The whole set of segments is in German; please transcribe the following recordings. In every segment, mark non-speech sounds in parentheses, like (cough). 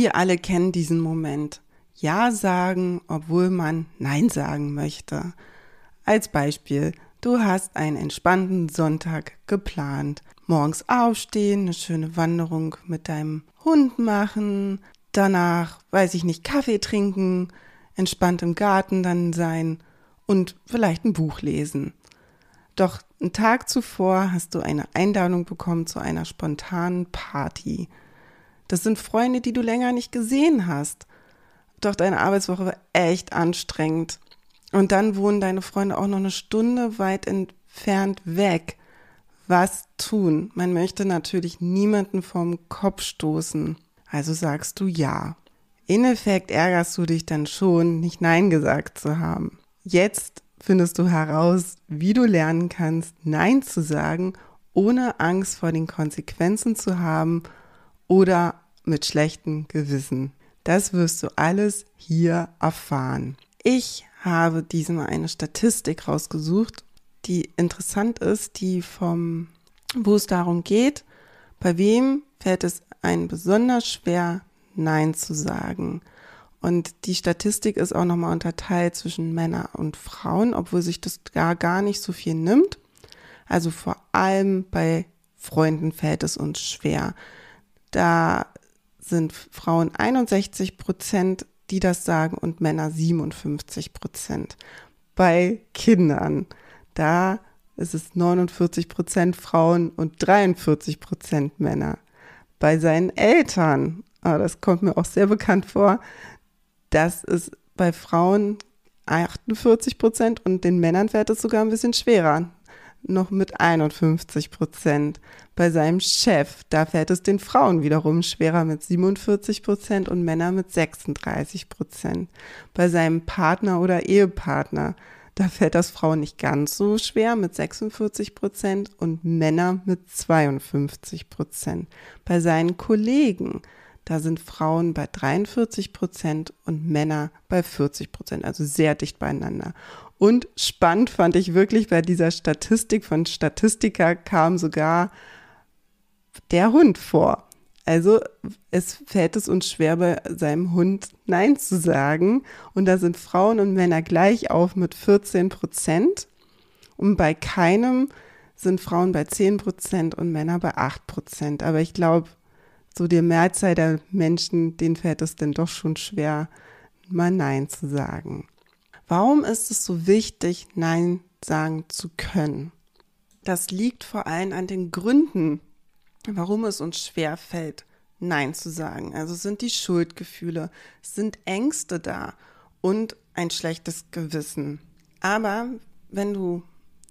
Wir alle kennen diesen Moment. Ja sagen, obwohl man Nein sagen möchte. Als Beispiel, du hast einen entspannten Sonntag geplant. Morgens aufstehen, eine schöne Wanderung mit deinem Hund machen, danach, weiß ich nicht, Kaffee trinken, entspannt im Garten dann sein und vielleicht ein Buch lesen. Doch einen Tag zuvor hast du eine Einladung bekommen zu einer spontanen Party. Das sind Freunde, die du länger nicht gesehen hast. Doch deine Arbeitswoche war echt anstrengend. Und dann wohnen deine Freunde auch noch eine Stunde weit entfernt weg. Was tun? Man möchte natürlich niemanden vom Kopf stoßen. Also sagst du ja. In Effekt ärgerst du dich dann schon, nicht Nein gesagt zu haben. Jetzt findest du heraus, wie du lernen kannst, Nein zu sagen, ohne Angst vor den Konsequenzen zu haben oder mit schlechtem Gewissen. Das wirst du alles hier erfahren. Ich habe diesmal eine Statistik rausgesucht, die interessant ist, die vom, wo es darum geht, bei wem fällt es einem besonders schwer, Nein zu sagen. Und die Statistik ist auch nochmal unterteilt zwischen Männern und Frauen, obwohl sich das gar, gar nicht so viel nimmt. Also vor allem bei Freunden fällt es uns schwer. Da sind Frauen 61 Prozent, die das sagen, und Männer 57 Prozent. Bei Kindern, da ist es 49 Prozent Frauen und 43 Prozent Männer. Bei seinen Eltern, aber ah, das kommt mir auch sehr bekannt vor, das ist bei Frauen 48 Prozent und den Männern fällt es sogar ein bisschen schwerer noch mit 51 Prozent. Bei seinem Chef, da fällt es den Frauen wiederum schwerer mit 47 Prozent und Männer mit 36 Prozent. Bei seinem Partner oder Ehepartner, da fällt das Frauen nicht ganz so schwer mit 46 Prozent und Männer mit 52 Prozent. Bei seinen Kollegen, da sind Frauen bei 43 Prozent und Männer bei 40 Prozent, also sehr dicht beieinander. Und spannend fand ich wirklich bei dieser Statistik von Statistika kam sogar der Hund vor. Also es fällt es uns schwer, bei seinem Hund Nein zu sagen. Und da sind Frauen und Männer gleich auf mit 14 Prozent. Und bei keinem sind Frauen bei 10 Prozent und Männer bei 8 Prozent. Aber ich glaube, so der Mehrzahl der Menschen, denen fällt es denn doch schon schwer, mal Nein zu sagen. Warum ist es so wichtig, Nein sagen zu können? Das liegt vor allem an den Gründen, warum es uns schwer fällt, Nein zu sagen. Also sind die Schuldgefühle, sind Ängste da und ein schlechtes Gewissen. Aber wenn du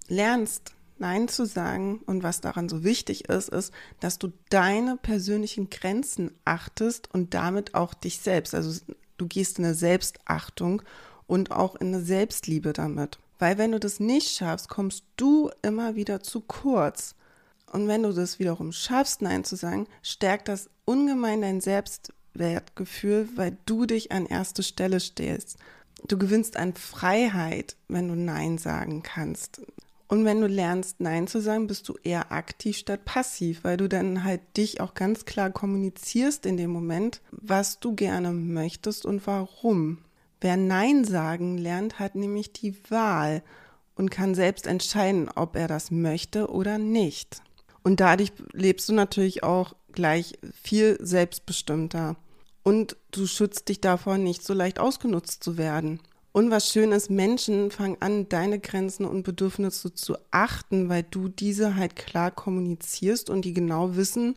lernst, Nein zu sagen und was daran so wichtig ist, ist, dass du deine persönlichen Grenzen achtest und damit auch dich selbst. Also du gehst in eine Selbstachtung und auch in eine Selbstliebe damit. Weil wenn du das nicht schaffst, kommst du immer wieder zu kurz. Und wenn du das wiederum schaffst, Nein zu sagen, stärkt das ungemein dein Selbstwertgefühl, weil du dich an erste Stelle stellst. Du gewinnst an Freiheit, wenn du Nein sagen kannst. Und wenn du lernst, Nein zu sagen, bist du eher aktiv statt passiv, weil du dann halt dich auch ganz klar kommunizierst in dem Moment, was du gerne möchtest und warum. Wer Nein sagen lernt, hat nämlich die Wahl und kann selbst entscheiden, ob er das möchte oder nicht. Und dadurch lebst du natürlich auch gleich viel selbstbestimmter. Und du schützt dich davor, nicht so leicht ausgenutzt zu werden. Und was schön ist, Menschen fangen an, deine Grenzen und Bedürfnisse zu achten, weil du diese halt klar kommunizierst und die genau wissen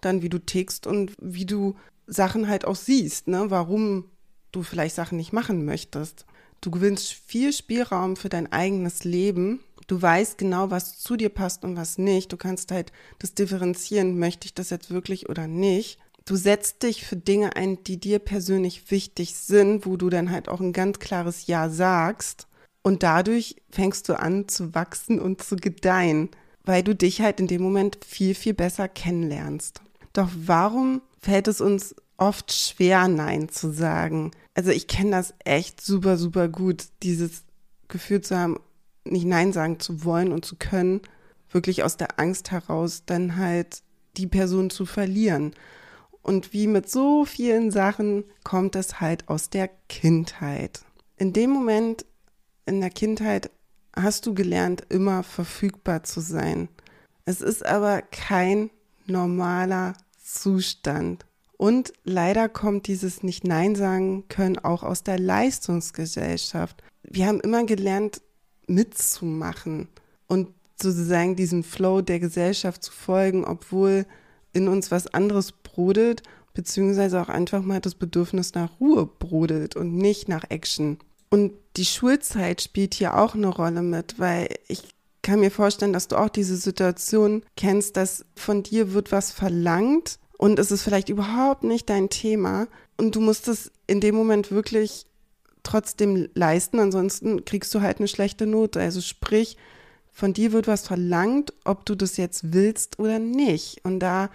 dann, wie du tickst und wie du Sachen halt auch siehst, ne? warum du vielleicht Sachen nicht machen möchtest. Du gewinnst viel Spielraum für dein eigenes Leben. Du weißt genau, was zu dir passt und was nicht. Du kannst halt das differenzieren, möchte ich das jetzt wirklich oder nicht. Du setzt dich für Dinge ein, die dir persönlich wichtig sind, wo du dann halt auch ein ganz klares Ja sagst. Und dadurch fängst du an zu wachsen und zu gedeihen, weil du dich halt in dem Moment viel, viel besser kennenlernst. Doch warum fällt es uns oft schwer, Nein zu sagen. Also ich kenne das echt super, super gut, dieses Gefühl zu haben, nicht Nein sagen zu wollen und zu können, wirklich aus der Angst heraus dann halt die Person zu verlieren. Und wie mit so vielen Sachen kommt es halt aus der Kindheit. In dem Moment in der Kindheit hast du gelernt, immer verfügbar zu sein. Es ist aber kein normaler Zustand. Und leider kommt dieses Nicht-Nein-Sagen-Können auch aus der Leistungsgesellschaft. Wir haben immer gelernt, mitzumachen und sozusagen diesem Flow der Gesellschaft zu folgen, obwohl in uns was anderes brodelt, beziehungsweise auch einfach mal das Bedürfnis nach Ruhe brodelt und nicht nach Action. Und die Schulzeit spielt hier auch eine Rolle mit, weil ich kann mir vorstellen, dass du auch diese Situation kennst, dass von dir wird was verlangt und es ist vielleicht überhaupt nicht dein Thema und du musst es in dem Moment wirklich trotzdem leisten, ansonsten kriegst du halt eine schlechte Note. Also sprich, von dir wird was verlangt, ob du das jetzt willst oder nicht. Und da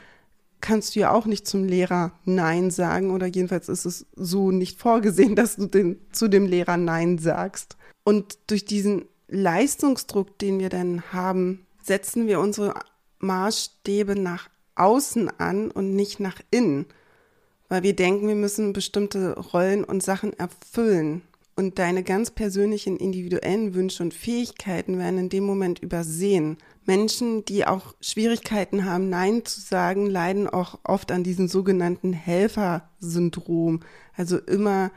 kannst du ja auch nicht zum Lehrer Nein sagen oder jedenfalls ist es so nicht vorgesehen, (laughs) dass du den, zu dem Lehrer Nein sagst. Und durch diesen Leistungsdruck, den wir dann haben, setzen wir unsere Maßstäbe nach außen an und nicht nach innen, weil wir denken, wir müssen bestimmte Rollen und Sachen erfüllen. Und deine ganz persönlichen individuellen Wünsche und Fähigkeiten werden in dem Moment übersehen. Menschen, die auch Schwierigkeiten haben, Nein zu sagen, leiden auch oft an diesem sogenannten Helfersyndrom. Also immer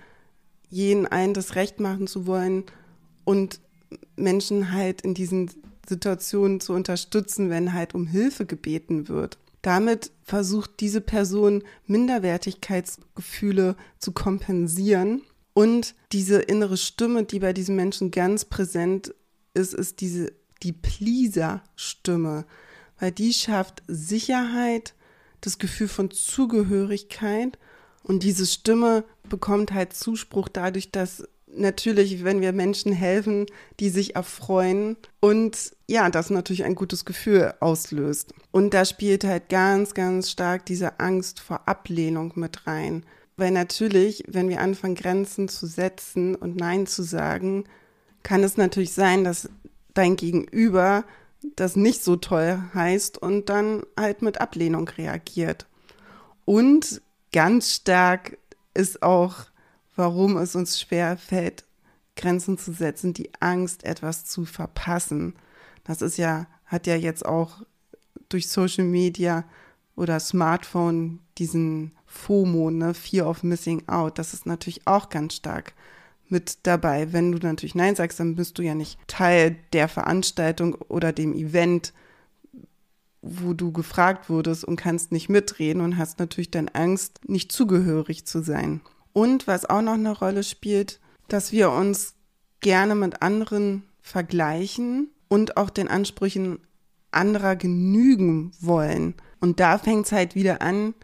jeden allen das Recht machen zu wollen und Menschen halt in diesen Situationen zu unterstützen, wenn halt um Hilfe gebeten wird. Damit versucht diese Person Minderwertigkeitsgefühle zu kompensieren. Und diese innere Stimme, die bei diesem Menschen ganz präsent ist, ist diese, die Pleaser-Stimme, weil die schafft Sicherheit, das Gefühl von Zugehörigkeit. Und diese Stimme bekommt halt Zuspruch dadurch, dass natürlich, wenn wir Menschen helfen, die sich erfreuen und ja, das natürlich ein gutes Gefühl auslöst. Und da spielt halt ganz, ganz stark diese Angst vor Ablehnung mit rein. Weil natürlich, wenn wir anfangen, Grenzen zu setzen und Nein zu sagen, kann es natürlich sein, dass dein Gegenüber das nicht so toll heißt und dann halt mit Ablehnung reagiert. Und ganz stark ist auch warum es uns schwer fällt, Grenzen zu setzen, die Angst, etwas zu verpassen. Das ist ja, hat ja jetzt auch durch Social Media oder Smartphone diesen FOMO, ne, Fear of Missing Out, das ist natürlich auch ganz stark mit dabei. Wenn du natürlich Nein sagst, dann bist du ja nicht Teil der Veranstaltung oder dem Event, wo du gefragt wurdest und kannst nicht mitreden und hast natürlich dann Angst, nicht zugehörig zu sein. Und was auch noch eine Rolle spielt, dass wir uns gerne mit anderen vergleichen und auch den Ansprüchen anderer genügen wollen. Und da fängt es halt wieder an,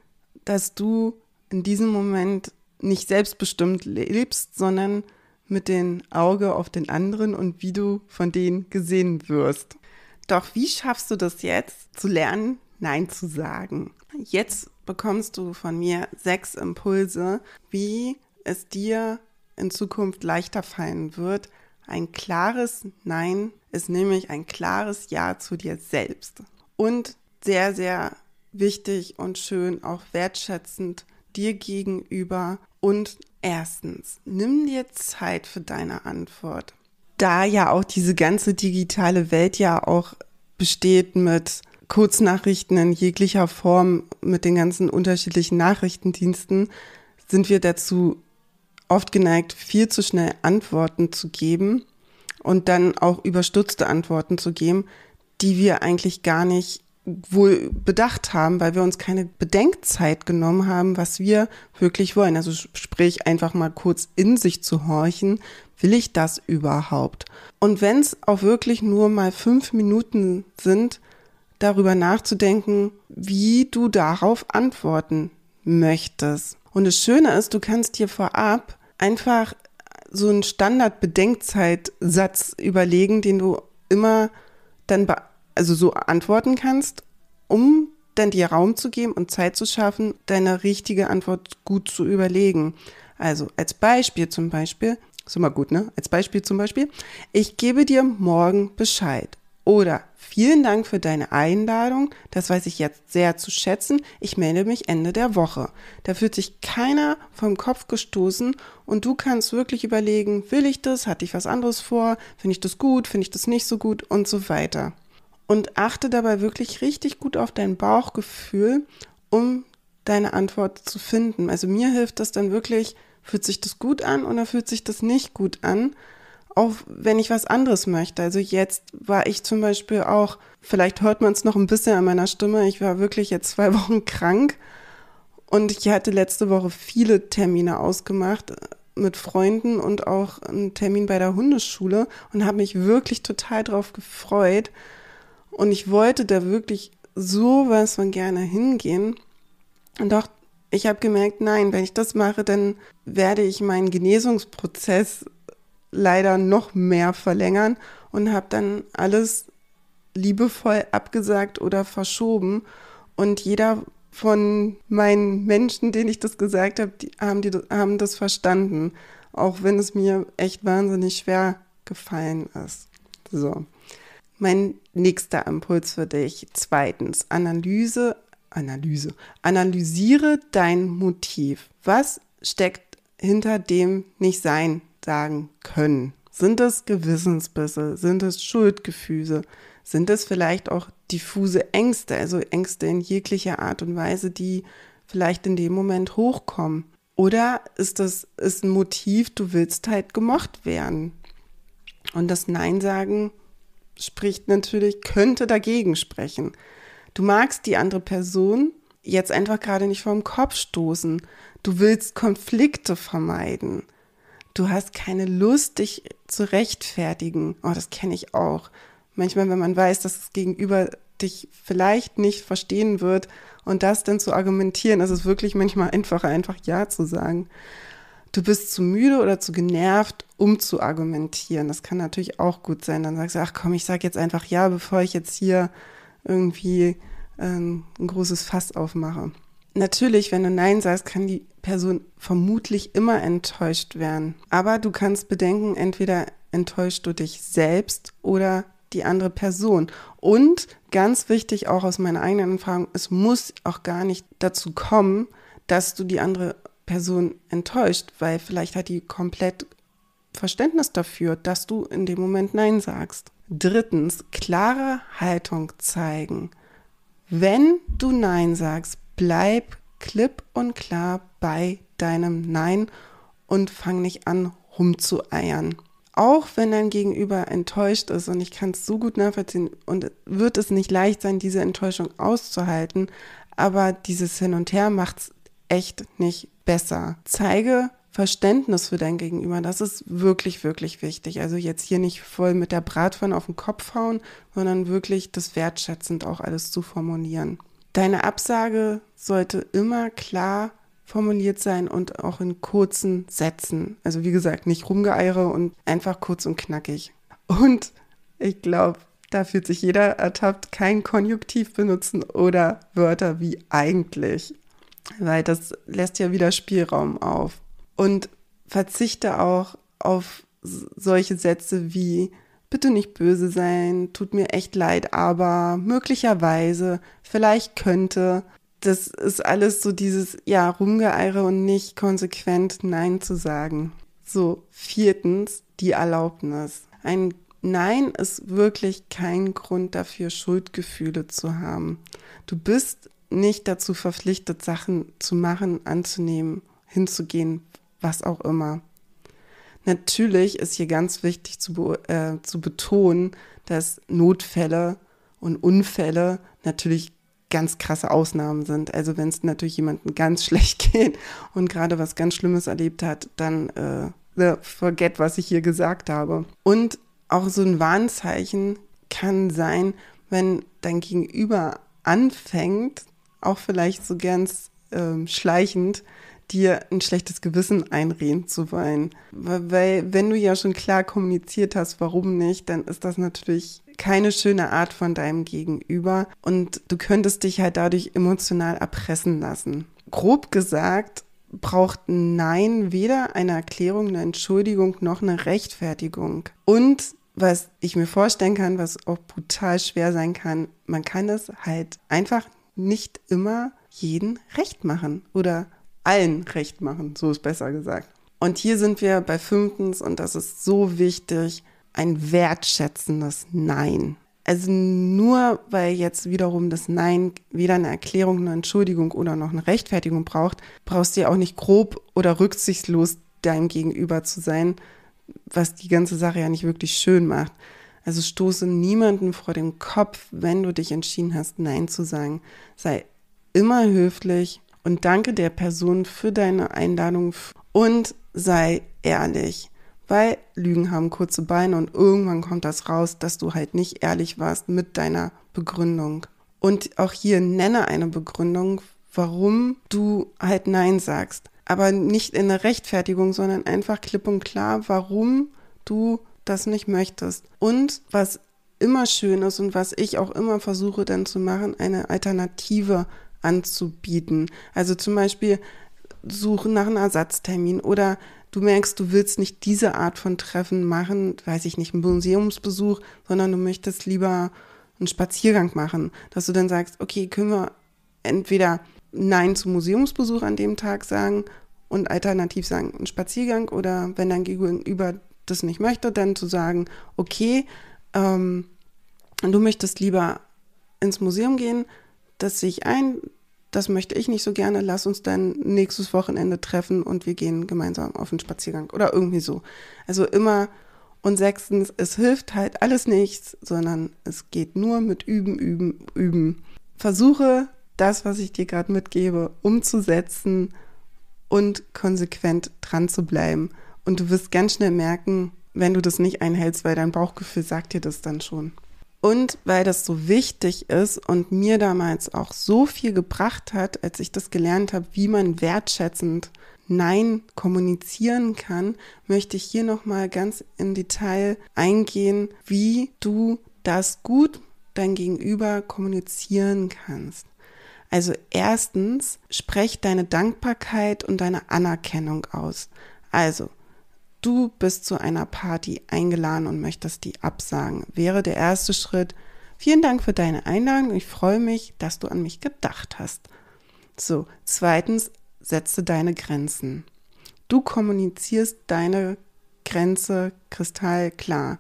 dass du in diesem Moment nicht selbstbestimmt lebst, sondern mit dem Auge auf den anderen und wie du von denen gesehen wirst. Doch wie schaffst du das jetzt, zu lernen, Nein zu sagen? jetzt bekommst du von mir sechs Impulse, wie es dir in Zukunft leichter fallen wird. Ein klares Nein ist nämlich ein klares Ja zu dir selbst. Und sehr, sehr wichtig und schön, auch wertschätzend dir gegenüber. Und erstens, nimm dir Zeit für deine Antwort. Da ja auch diese ganze digitale Welt ja auch besteht mit Kurznachrichten in jeglicher Form mit den ganzen unterschiedlichen Nachrichtendiensten sind wir dazu oft geneigt, viel zu schnell Antworten zu geben und dann auch überstürzte Antworten zu geben, die wir eigentlich gar nicht wohl bedacht haben, weil wir uns keine Bedenkzeit genommen haben, was wir wirklich wollen. Also sprich einfach mal kurz in sich zu horchen, will ich das überhaupt? Und wenn es auch wirklich nur mal fünf Minuten sind, darüber nachzudenken, wie du darauf antworten möchtest. Und das Schöne ist, du kannst dir vorab einfach so einen Standard-Bedenkzeitsatz überlegen, den du immer dann also so antworten kannst, um dann dir Raum zu geben und Zeit zu schaffen, deine richtige Antwort gut zu überlegen. Also als Beispiel zum Beispiel, ist immer gut, ne? Als Beispiel zum Beispiel, ich gebe dir morgen Bescheid. Oder vielen Dank für deine Einladung, das weiß ich jetzt sehr zu schätzen, ich melde mich Ende der Woche. Da fühlt sich keiner vom Kopf gestoßen und du kannst wirklich überlegen, will ich das, hatte ich was anderes vor, finde ich das gut, finde ich das nicht so gut und so weiter. Und achte dabei wirklich richtig gut auf dein Bauchgefühl, um deine Antwort zu finden. Also mir hilft das dann wirklich, fühlt sich das gut an oder fühlt sich das nicht gut an auch wenn ich was anderes möchte. Also jetzt war ich zum Beispiel auch, vielleicht hört man es noch ein bisschen an meiner Stimme, ich war wirklich jetzt zwei (laughs) Wochen krank und ich hatte letzte Woche viele Termine ausgemacht äh, mit Freunden und auch einen Termin bei der Hundeschule und habe mich wirklich total drauf gefreut. Und ich wollte da wirklich sowas von gerne hingehen. Und doch, ich habe gemerkt, nein, wenn ich das mache, dann werde ich meinen Genesungsprozess leider noch mehr verlängern und habe dann alles liebevoll abgesagt oder verschoben. Und jeder von meinen Menschen, denen ich das gesagt habe, die haben, die, haben das verstanden. Auch wenn es mir echt wahnsinnig schwer gefallen ist. So. Mein nächster Impuls für dich. Zweitens, Analyse, Analyse. Analysiere dein Motiv. Was steckt hinter dem Nicht-Sein sagen können. Sind es Gewissensbisse? Sind es Schuldgefühle? Sind es vielleicht auch diffuse Ängste, also Ängste in jeglicher Art und Weise, die vielleicht in dem Moment hochkommen? Oder ist das ist ein Motiv, du willst halt gemocht werden? Und das Nein sagen spricht natürlich, könnte dagegen sprechen. Du magst die andere Person jetzt einfach gerade nicht vom Kopf stoßen. Du willst Konflikte vermeiden du hast keine Lust, dich zu rechtfertigen. Oh, das kenne ich auch. Manchmal, wenn man weiß, dass das Gegenüber dich vielleicht nicht verstehen wird und das dann zu argumentieren, ist es wirklich manchmal einfacher, einfach Ja zu sagen. Du bist zu müde oder zu genervt, um zu argumentieren. Das kann natürlich auch gut sein. Dann sagst du, ach komm, ich sag jetzt einfach Ja, bevor ich jetzt hier irgendwie ähm, ein großes Fass aufmache. Natürlich, wenn du Nein sagst, kann die Person vermutlich immer enttäuscht werden. Aber du kannst bedenken, entweder enttäuscht du dich selbst oder die andere Person. Und ganz wichtig auch aus meiner eigenen Erfahrung, es muss auch gar nicht dazu kommen, dass du die andere Person enttäuscht, weil vielleicht hat die komplett Verständnis dafür, dass du in dem Moment Nein sagst. Drittens, klare Haltung zeigen. Wenn du Nein sagst, bleib klipp und klar bei deinem Nein und fang nicht an rumzueiern. Auch wenn dein Gegenüber enttäuscht ist und ich kann es so gut nachvollziehen und wird es nicht leicht sein, diese Enttäuschung auszuhalten, aber dieses Hin und Her macht es echt nicht besser. Zeige Verständnis für dein Gegenüber, das ist wirklich, wirklich wichtig. Also jetzt hier nicht voll mit der Bratpfanne auf den Kopf hauen, sondern wirklich das wertschätzend auch alles zu formulieren. Deine Absage sollte immer klar formuliert sein und auch in kurzen Sätzen. Also wie gesagt, nicht rumgeeiere und einfach kurz und knackig. Und ich glaube, da fühlt sich jeder ertappt, kein Konjunktiv benutzen oder Wörter wie eigentlich, weil das lässt ja wieder Spielraum auf. Und verzichte auch auf solche Sätze wie Bitte nicht böse sein, tut mir echt leid, aber möglicherweise, vielleicht könnte. Das ist alles so dieses, ja, rumgeeire und nicht konsequent Nein zu sagen. So, viertens, die Erlaubnis. Ein Nein ist wirklich kein Grund dafür, Schuldgefühle zu haben. Du bist nicht dazu verpflichtet, Sachen zu machen, anzunehmen, hinzugehen, was auch immer. Natürlich ist hier ganz wichtig zu, be äh, zu betonen, dass Notfälle und Unfälle natürlich ganz krasse Ausnahmen sind. Also wenn es natürlich jemandem ganz (laughs) schlecht geht und gerade was ganz Schlimmes erlebt hat, dann äh, ne, forget, was ich hier gesagt habe. Und auch so ein Warnzeichen kann sein, wenn dein Gegenüber anfängt, auch vielleicht so ganz äh, schleichend dir ein schlechtes Gewissen einreden zu wollen. Weil wenn du ja schon klar kommuniziert hast, warum nicht, dann ist das natürlich keine schöne Art von deinem Gegenüber und du könntest dich halt dadurch emotional erpressen lassen. Grob gesagt braucht Nein weder eine Erklärung, eine Entschuldigung noch eine Rechtfertigung. Und was ich mir vorstellen kann, was auch brutal schwer sein kann, man kann es halt einfach nicht immer jeden recht machen oder allen recht machen, so ist besser gesagt. Und hier sind wir bei fünftens, und das ist so wichtig, ein wertschätzendes Nein. Also nur weil jetzt wiederum das Nein weder eine Erklärung, eine Entschuldigung oder noch eine Rechtfertigung braucht, brauchst du ja auch nicht grob oder rücksichtslos deinem Gegenüber zu sein, was die ganze Sache ja nicht wirklich schön macht. Also stoße niemanden vor den Kopf, wenn du dich entschieden hast, Nein zu sagen. Sei immer höflich, und danke der Person für deine Einladung und sei ehrlich, weil Lügen haben kurze Beine und irgendwann kommt das raus, dass du halt nicht ehrlich warst mit deiner Begründung. Und auch hier nenne eine Begründung, warum du halt Nein sagst. Aber nicht in der Rechtfertigung, sondern einfach klipp und klar, warum du das nicht möchtest. Und was immer schön ist und was ich auch immer versuche dann zu machen, eine Alternative anzubieten. Also zum Beispiel suchen nach einem Ersatztermin oder du merkst, du willst nicht diese Art von Treffen machen, weiß ich nicht, einen Museumsbesuch, sondern du möchtest lieber einen Spaziergang machen, dass du dann sagst, okay, können wir entweder Nein zum Museumsbesuch an dem Tag sagen und alternativ sagen, einen Spaziergang oder wenn dein Gegenüber das nicht möchte, dann zu sagen, okay, ähm, du möchtest lieber ins Museum gehen, das sehe ich ein, das möchte ich nicht so gerne, lass uns dann nächstes Wochenende treffen und wir gehen gemeinsam auf den Spaziergang oder irgendwie so. Also immer und sechstens, es hilft halt alles nichts, sondern es geht nur mit Üben, Üben, Üben. Versuche das, was ich dir gerade mitgebe, umzusetzen und konsequent dran zu bleiben. Und du wirst ganz schnell merken, wenn du das nicht einhältst, weil dein Bauchgefühl sagt dir das dann schon. Und weil das so wichtig ist und mir damals auch so viel gebracht hat, als ich das gelernt habe, wie man wertschätzend Nein kommunizieren kann, möchte ich hier nochmal ganz im Detail eingehen, wie du das gut dein Gegenüber kommunizieren kannst. Also erstens, sprech deine Dankbarkeit und deine Anerkennung aus. Also, du bist zu einer Party eingeladen und möchtest die absagen, wäre der erste Schritt, vielen Dank für deine Einladung, ich freue mich, dass du an mich gedacht hast. So, zweitens, setze deine Grenzen. Du kommunizierst deine Grenze kristallklar.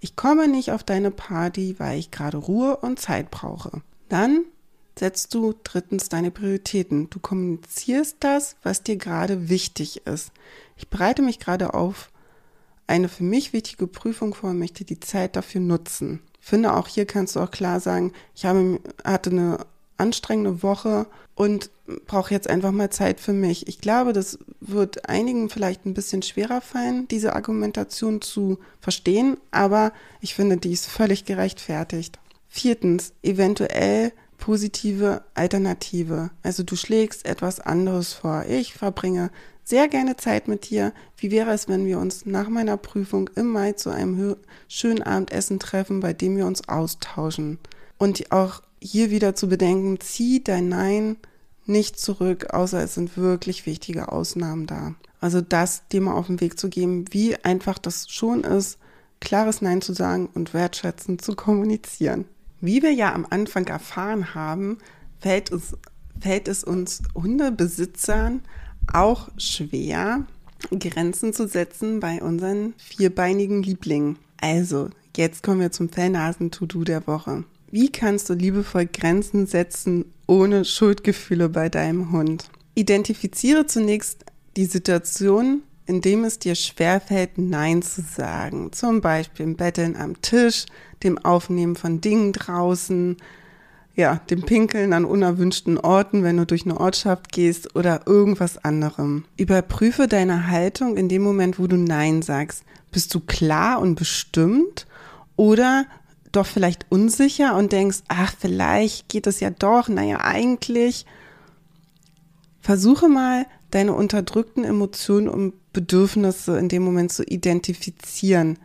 Ich komme nicht auf deine Party, weil ich gerade Ruhe und Zeit brauche. Dann setzt du drittens deine Prioritäten. Du kommunizierst das, was dir gerade wichtig ist. Ich bereite mich gerade auf eine für mich wichtige Prüfung vor und möchte die Zeit dafür nutzen. Finde auch hier kannst du auch klar sagen, ich habe, hatte eine anstrengende Woche und brauche jetzt einfach mal Zeit für mich. Ich glaube, das wird einigen vielleicht ein bisschen schwerer fallen, diese Argumentation zu verstehen, aber ich finde, die ist völlig gerechtfertigt. Viertens, eventuell positive Alternative. Also du schlägst etwas anderes vor. Ich verbringe sehr gerne Zeit mit dir. Wie wäre es, wenn wir uns nach meiner Prüfung im Mai zu einem schönen Abendessen treffen, bei dem wir uns austauschen? Und auch hier wieder zu bedenken, zieh dein Nein nicht zurück, außer es sind wirklich wichtige Ausnahmen da. Also das dir mal auf den Weg zu geben, wie einfach das schon ist, klares Nein zu sagen und wertschätzend zu kommunizieren. Wie wir ja am Anfang erfahren haben, fällt es, fällt es uns Hundebesitzern auch schwer, Grenzen zu setzen bei unseren vierbeinigen Lieblingen. Also, jetzt kommen wir zum Fellnasen-To-Do der Woche. Wie kannst du liebevoll Grenzen setzen ohne Schuldgefühle bei deinem Hund? Identifiziere zunächst die Situation, in dem es dir schwerfällt, Nein zu sagen. Zum Beispiel im Betteln am Tisch, dem Aufnehmen von Dingen draußen, ja, dem Pinkeln an unerwünschten Orten, wenn du durch eine Ortschaft gehst oder irgendwas anderem. Überprüfe deine Haltung in dem Moment, wo du Nein sagst. Bist du klar und bestimmt oder doch vielleicht unsicher und denkst, ach, vielleicht geht es ja doch, naja, eigentlich. Versuche mal, deine unterdrückten Emotionen und Bedürfnisse in dem Moment zu identifizieren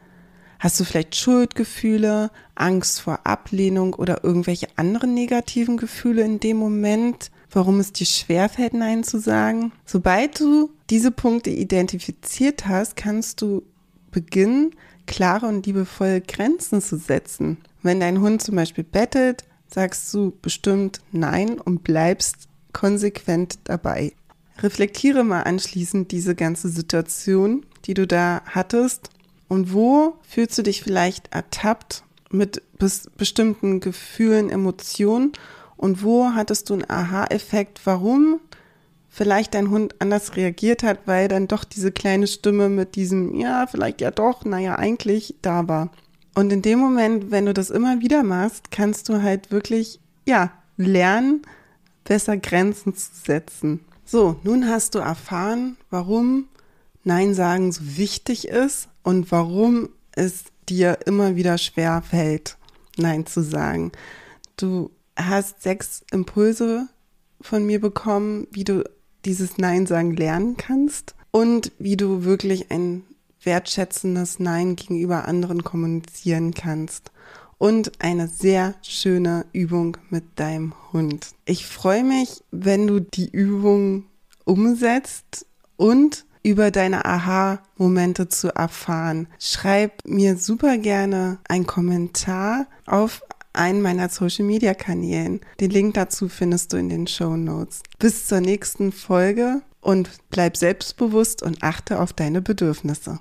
Hast du vielleicht Schuldgefühle, Angst vor Ablehnung oder irgendwelche anderen negativen Gefühle in dem Moment, warum es dir schwerfällt, Nein zu sagen? Sobald du diese Punkte identifiziert hast, kannst du beginnen, klare und liebevolle Grenzen zu setzen. Wenn dein Hund zum Beispiel bettelt, sagst du bestimmt Nein und bleibst konsequent dabei. Reflektiere mal anschließend diese ganze Situation, die du da hattest und wo fühlst du dich vielleicht ertappt mit bes bestimmten Gefühlen, Emotionen? Und wo hattest du einen Aha-Effekt, warum vielleicht dein Hund anders reagiert hat, weil dann doch diese kleine Stimme mit diesem, ja, vielleicht ja doch, naja, eigentlich da war. Und in dem Moment, wenn du das immer wieder machst, kannst du halt wirklich, ja, lernen, besser Grenzen zu setzen. So, nun hast du erfahren, warum Nein sagen so wichtig ist, und warum es dir immer wieder schwer fällt, Nein zu sagen. Du hast sechs Impulse von mir bekommen, wie du dieses Nein sagen lernen kannst und wie du wirklich ein wertschätzendes Nein gegenüber anderen kommunizieren kannst. Und eine sehr schöne Übung mit deinem Hund. Ich freue mich, wenn du die Übung umsetzt und über deine Aha-Momente zu erfahren. Schreib mir super gerne einen Kommentar auf einen meiner Social Media Kanälen. Den Link dazu findest du in den Show Notes. Bis zur nächsten Folge und bleib selbstbewusst und achte auf deine Bedürfnisse.